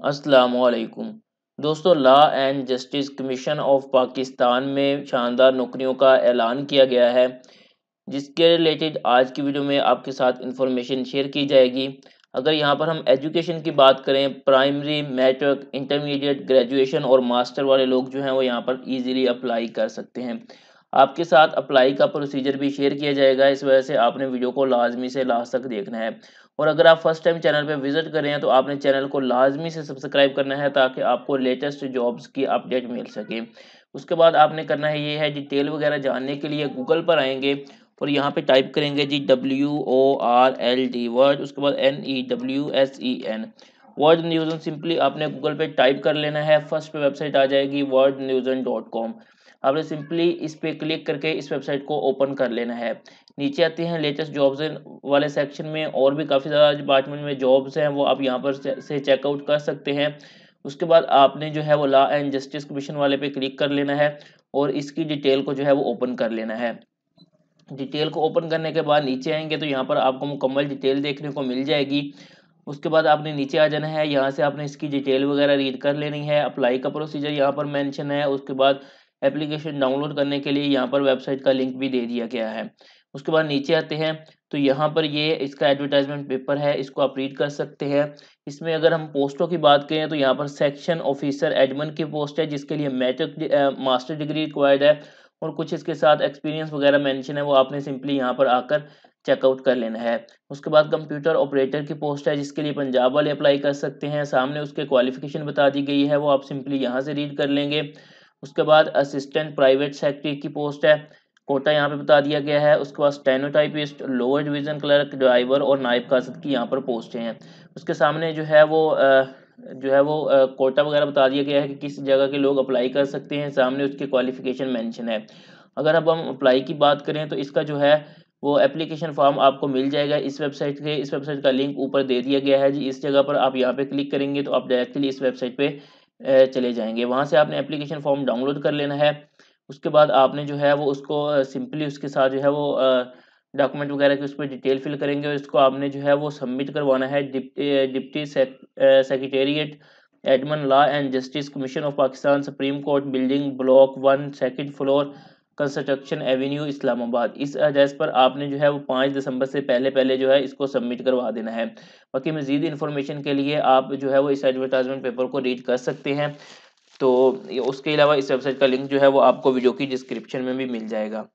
वालेकुम दोस्तों law and justice commission of Pakistan में शानदार नौकरियों का ऐलान किया गया है जिसके रिलेटेड आज की वीडियो में आपके साथ इंफॉर्मेशन शेयर की जाएगी अगर यहाँ पर हम एजुकेशन की बात करें प्राइमरी मैट्रिक इंटरमीडिएट ग्रेजुएशन और मास्टर वाले लोग जो हैं वो यहाँ पर इजीली अप्लाई कर सकते हैं आपके साथ अप्लाई का प्रोसीजर भी शेयर किया जाएगा इस वजह से आपने वीडियो को लाजमी से लास्ट तक देखना है और अगर आप फर्स्ट टाइम चैनल पर विजिट कर रहे हैं तो आपने चैनल को लाजमी से सब्सक्राइब करना है ताकि आपको लेटेस्ट जॉब्स की अपडेट मिल सके उसके बाद आपने करना है ये है डिटेल वगैरह जानने के लिए गूगल पर आएंगे और यहाँ पे टाइप करेंगे G W O R L D word उसके बाद N E W S E N word on simply आपने गूगल पे टाइप कर लेना है फर्स्ट पे वेबसाइट आ जाएगी वर्ड ऑन डॉट कॉम आपने सिंपली इस पे क्लिक करके इस वेबसाइट को ओपन कर लेना है नीचे आते हैं लेटेस्ट जॉब्स वाले सेक्शन में और भी काफ़ी ज़्यादा डिपार्टमेंट में जॉब्स हैं वो आप यहाँ पर से चेकआउट कर सकते हैं उसके बाद आपने जो है वो लॉ एंड जस्टिस कमीशन वाले पे क्लिक कर लेना है और इसकी डिटेल को जो है वो ओपन कर लेना है डिटेल को ओपन करने के बाद नीचे आएंगे तो यहाँ पर आपको मुकम्मल डिटेल देखने को मिल जाएगी उसके बाद आपने नीचे आ जाना है यहाँ से आपने इसकी डिटेल वगैरह रीड कर लेनी है अप्लाई का प्रोसीजर यहाँ पर मेंशन है उसके बाद एप्लीकेशन डाउनलोड करने के लिए यहाँ पर वेबसाइट का लिंक भी दे दिया गया है उसके बाद नीचे आते हैं तो यहाँ पर ये इसका एडवर्टाइजमेंट पेपर है इसको आप रीड कर सकते हैं इसमें अगर हम पोस्टों की बात करें तो यहाँ पर सेक्शन ऑफिसर एडमिन की पोस्ट है जिसके लिए मैट्रिक मास्टर डिग्री रिक्वायर्ड है और कुछ इसके साथ एक्सपीरियंस वगैरह मेंशन है वो आपने सिंपली यहाँ पर आकर चेकआउट कर लेना है उसके बाद कंप्यूटर ऑपरेटर की पोस्ट है जिसके लिए पंजाब वाले अप्लाई कर सकते हैं सामने उसके क्वालिफिकेशन बता दी गई है वो आप सिंपली यहाँ से रीड कर लेंगे उसके बाद असिस्टेंट प्राइवेट सेक्रेटरी की पोस्ट है कोटा यहाँ पे बता दिया गया है उसके बाद stenotypist lower division clerk driver और नायब कासद की यहाँ पर पोस्टें हैं उसके सामने जो है वो जो है वो कोटा वगैरह बता दिया गया है कि किस जगह के लोग अप्लाई कर सकते हैं सामने उसके क्वालिफिकेशन मेंशन है अगर अब हम अप्लाई की बात करें तो इसका जो है वो एप्लीकेशन फॉर्म आपको मिल जाएगा इस वेबसाइट के इस वेबसाइट का लिंक ऊपर दे दिया गया है जी इस जगह पर आप यहाँ पे क्लिक करेंगे तो आप डायरेक्टली इस वेबसाइट पे चले जाएंगे वहाँ से आपने एप्लीकेशन फॉर्म डाउनलोड कर लेना है उसके बाद आपने जो है वो उसको सिंपली उसके साथ जो है वो डॉक्यूमेंट वगैरह की उस पर डिटेल फिल करेंगे और इसको आपने जो है वो सबमिट करवाना है deputy secretariat admin law and justice commission of Pakistan supreme court building block one second floor construction avenue Islamabad इस एड्रेस पर आपने जो है वो पाँच दिसंबर से पहले पहले जो है इसको सबमिट करवा देना है बाकी मजीद इन्फॉर्मेशन के लिए आप जो है वो इस एडवर्टाइजमेंट पेपर को रीड कर सकते हैं तो उसके अलावा इस वेबसाइट का लिंक जो है वो आपको वीडियो की डिस्क्रिप्शन में भी मिल जाएगा